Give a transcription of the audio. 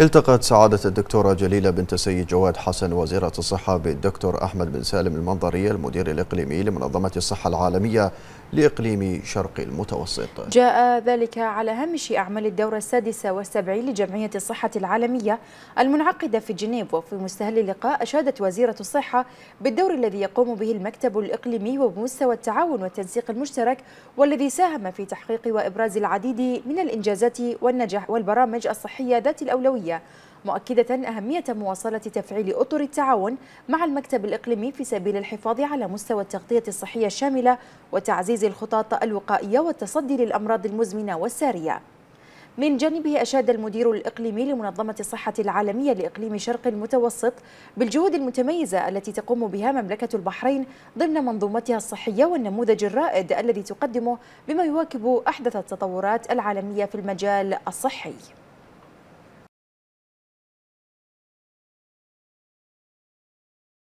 التقت سعادة الدكتورة جليلة بنت سيد جواد حسن وزيرة الصحة بالدكتور أحمد بن سالم المنظري المدير الإقليمي لمنظمة الصحة العالمية لإقليم شرق المتوسط جاء ذلك على هامش أعمال الدورة السادسة والسبعين لجمعية الصحة العالمية المنعقدة في جنيف وفي مستهل اللقاء أشادت وزيرة الصحة بالدور الذي يقوم به المكتب الإقليمي وبمستوى التعاون والتنسيق المشترك والذي ساهم في تحقيق وإبراز العديد من الإنجازات والنجاح والبرامج الصحية ذات الأولوية مؤكدة أهمية مواصلة تفعيل أطر التعاون مع المكتب الإقليمي في سبيل الحفاظ على مستوى التغطية الصحية الشاملة وتعزيز الخطط الوقائية والتصدي للأمراض المزمنة والسارية من جانبه أشاد المدير الإقليمي لمنظمة الصحة العالمية لإقليم شرق المتوسط بالجهود المتميزة التي تقوم بها مملكة البحرين ضمن منظومتها الصحية والنموذج الرائد الذي تقدمه بما يواكب أحدث التطورات العالمية في المجال الصحي